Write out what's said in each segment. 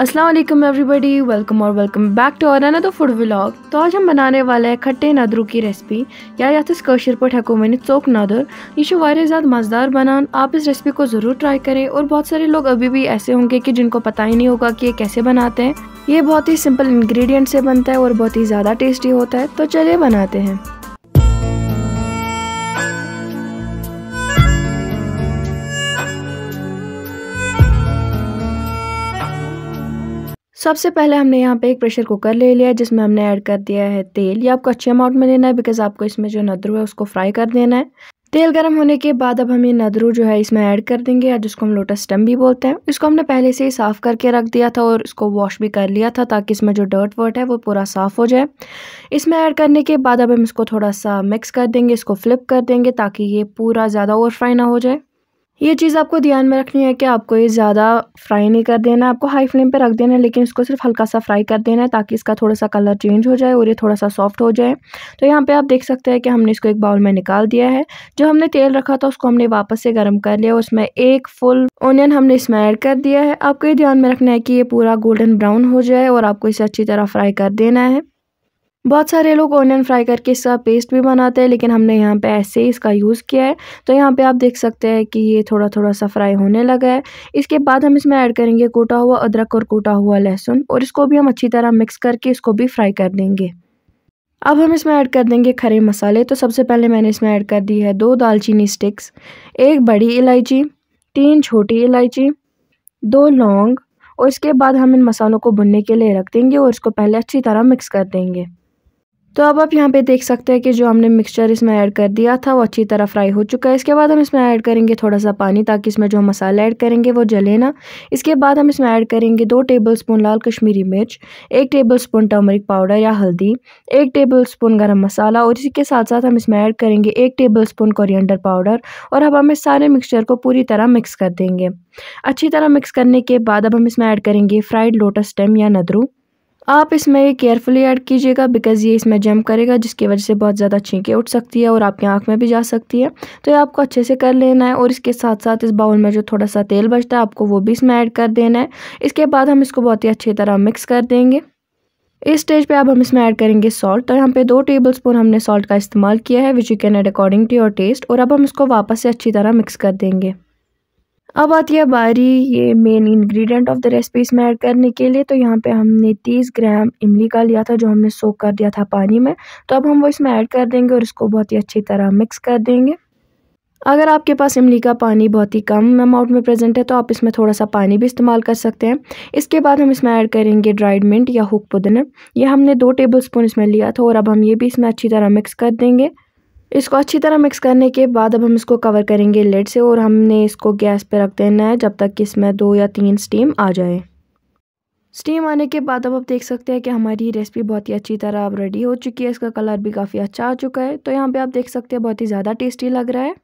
Aslam everybody welcome और welcome back to और तो फूड व्लॉग तो आज हम बनाने वाले हैं खट्टे नदरू की रेसिपी या यथ कशर पे हेको वन नदर यह वारे ज़्यादा मज़ेदार बनान आप इस रेसिपी को ज़रूर ट्राई करें और बहुत सारे लोग अभी भी ऐसे होंगे कि जिनको पता ही नहीं होगा कि ये कैसे बनाते हैं ये बहुत ही सिंपल इन्ग्रीडियंट से बनता है और बहुत ही ज़्यादा टेस्टी होता है तो चलिए बनाते हैं सबसे पहले हमने यहाँ पे एक प्रेशर कुकर ले लिया है जिसमें हमने ऐड कर दिया है तेल ये आपको अच्छे अमाउंट में लेना है बिकॉज आपको इसमें जो नदरू है उसको फ्राई कर देना है तेल गर्म होने के बाद अब हम ये नदरू जो है इसमें ऐड कर देंगे या जिसको हम लोटस स्टम भी बोलते हैं इसको हमने पहले से ही साफ़ करके रख दिया था और इसको वॉश भी कर लिया था ताकि इसमें जो डर्ट वर्ट है वो पूरा साफ़ हो जाए इसमें ऐड करने के बाद अब हम इसको थोड़ा सा मिक्स कर देंगे इसको फ्लिप कर देंगे ताकि ये पूरा ज़्यादा ओवर फ्राई ना हो जाए ये चीज़ आपको ध्यान में रखनी है कि आपको ये ज़्यादा फ्राई नहीं कर देना आपको हाई फ्लेम पे रख देना है लेकिन इसको सिर्फ हल्का सा फ्राई कर देना है ताकि इसका थोड़ा सा कलर चेंज हो जाए और ये थोड़ा सा सॉफ्ट हो जाए तो यहाँ पे आप देख सकते हैं कि हमने इसको एक बाउल में निकाल दिया है जो हमने तेल रखा था उसको हमने वापस से गर्म कर लिया उसमें एक फुल ऑनियन हमने इसमें ऐड कर दिया है आपको ये ध्यान में रखना है कि ये पूरा गोल्डन ब्राउन हो जाए और आपको इसे अच्छी तरह फ्राई कर देना है बहुत सारे लोग ऑनियन फ्राई करके इसका पेस्ट भी बनाते हैं लेकिन हमने यहाँ पे ऐसे ही इसका यूज़ किया है तो यहाँ पे आप देख सकते हैं कि ये थोड़ा थोड़ा सा फ्राई होने लगा है इसके बाद हम इसमें ऐड करेंगे कूटा हुआ अदरक और कूटा हुआ लहसुन और इसको भी हम अच्छी तरह मिक्स करके इसको भी फ्राई कर देंगे अब हम इसमें ऐड कर देंगे खरे मसाले तो सबसे पहले मैंने इसमें ऐड कर दी है दो दालचीनी स्टिक्स एक बड़ी इलायची तीन छोटी इलायची दो लौंग और इसके बाद हम इन मसालों को भुनने के लिए रख देंगे और इसको पहले अच्छी तरह मिक्स कर देंगे तो अब आप यहाँ पे देख सकते हैं कि जो हमने मिक्सचर इसमें ऐड कर दिया था वो अच्छी तरह फ्राई हो चुका है इसके बाद हम इसमें ऐड करेंगे थोड़ा सा पानी ताकि इसमें जो मसाला ऐड करेंगे वो जले ना इसके बाद हम इसमें ऐड करेंगे दो टेबल स्पून लाल कश्मीरी मिर्च एक टेबल स्पून टर्मरिक पाउडर या हल्दी एक टेबल स्पून गर्म मसाला और इसी के साथ साथ हम इसमें ऐड करेंगे एक टेबल स्पून कोरिएंडर पाउडर और अब हम इस सारे मिक्सचर को पूरी तरह मिक्स कर देंगे अच्छी तरह मिक्स करने के बाद अब हम इसमें ऐड करेंगे फ्राइड लोटस स्टेम या नदरू आप इसमें केयरफुली ऐड कीजिएगा बिकॉज़ ये इसमें जम करेगा जिसकी वजह से बहुत ज़्यादा छींके उठ सकती है और आपकी आँख में भी जा सकती है तो ये आपको अच्छे से कर लेना है और इसके साथ साथ इस बाउल में जो थोड़ा सा तेल बचता है आपको वो भी इसमें ऐड कर देना है इसके बाद हम इसको बहुत ही अच्छी तरह मिक्स कर देंगे इस स्टेज पे अब हम इसमें ऐड करेंगे सॉल्ट तो यहाँ पे दो टेबलस्पून हमने सॉल्ट का इस्तेमाल किया है which you can add according to your taste और अब हम इसको वापस से अच्छी तरह मिक्स कर देंगे अब आती है बारी ये main ingredient of the recipe इसमें ऐड करने के लिए तो यहाँ पे हमने 30 ग्राम इमली का लिया था जो हमने सोक कर दिया था पानी में तो अब हम वो इसमें ऐड कर देंगे और इसको बहुत ही अच्छी तरह मिक्स कर देंगे अगर आपके पास इमली का पानी बहुत ही कम अमाउंट में प्रेजेंट है तो आप इसमें थोड़ा सा पानी भी इस्तेमाल कर सकते हैं इसके बाद हम इसमें ऐड करेंगे ड्राइड मिंट या हुक पुदना ये हमने दो टेबल स्पून इसमें लिया था और अब हम ये भी इसमें अच्छी तरह मिक्स कर देंगे इसको अच्छी तरह मिक्स करने के बाद अब हम इसको कवर करेंगे लेड से और हमने इसको गैस पर रख देना है जब तक कि इसमें दो या तीन स्टीम आ जाए स्टीम आने के बाद अब आप देख सकते हैं कि हमारी रेसिपी बहुत ही अच्छी तरह अब रेडी हो चुकी है इसका कलर भी काफ़ी अच्छा आ चुका है तो यहाँ पे आप देख सकते हैं बहुत ही ज़्यादा टेस्टी लग रहा है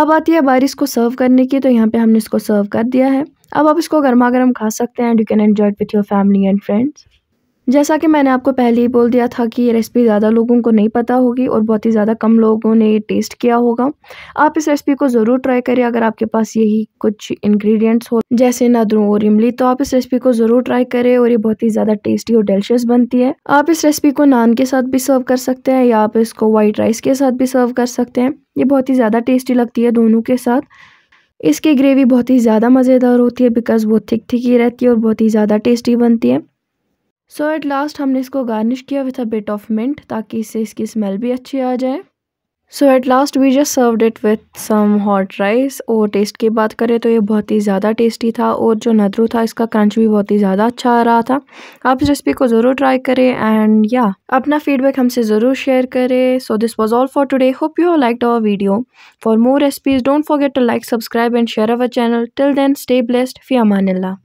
अब आती है बारिश को सर्व करने की तो यहाँ पे हमने इसको सर्व कर दिया है अब आप इसको गर्मा गर्म खा सकते हैं and you can enjoy with your family and friends जैसा कि मैंने आपको पहले ही बोल दिया था कि ये रेसिपी ज़्यादा लोगों को नहीं पता होगी और बहुत ही ज़्यादा कम लोगों ने ये टेस्ट किया होगा आप इस रेसिपी को ज़रूर ट्राई करें अगर आपके पास यही कुछ इंग्रेडिएंट्स हो जैसे नदरों और इमली तो आप इस रेसिपी को ज़रूर ट्राई करें और ये बहुत ही ज़्यादा टेस्टी और डेलिशियस बनती है आप इस रेसिपी को नान के साथ भी सर्व कर सकते हैं या आप इसको वाइट राइस के साथ भी सर्व कर सकते हैं ये बहुत ही ज़्यादा टेस्टी लगती है दोनों के साथ इसकी ग्रेवी बहुत ही ज़्यादा मज़ेदार होती है बिकॉज़ वो थिक थिकी ही रहती है और बहुत ही ज़्यादा टेस्टी बनती है सो एट लास्ट हमने इसको गार्निश किया with a bit of mint ताकि इससे इसकी स्मेल भी अच्छी आ जाए so at last we just serve it with some hot rice और टेस्ट की बात करें तो ये बहुत ही ज़्यादा टेस्टी था और जो नदरू था इसका क्रंच भी बहुत ही ज़्यादा अच्छा आ रहा था आप इस रेसिपी को ज़रूर ट्राई करें एंड या yeah, अपना फीडबैक हमसे ज़रूर शेयर करें so this was all for today hope you like our video for more recipes don't forget to like subscribe and share our channel till then stay blessed फी अमानिल्ला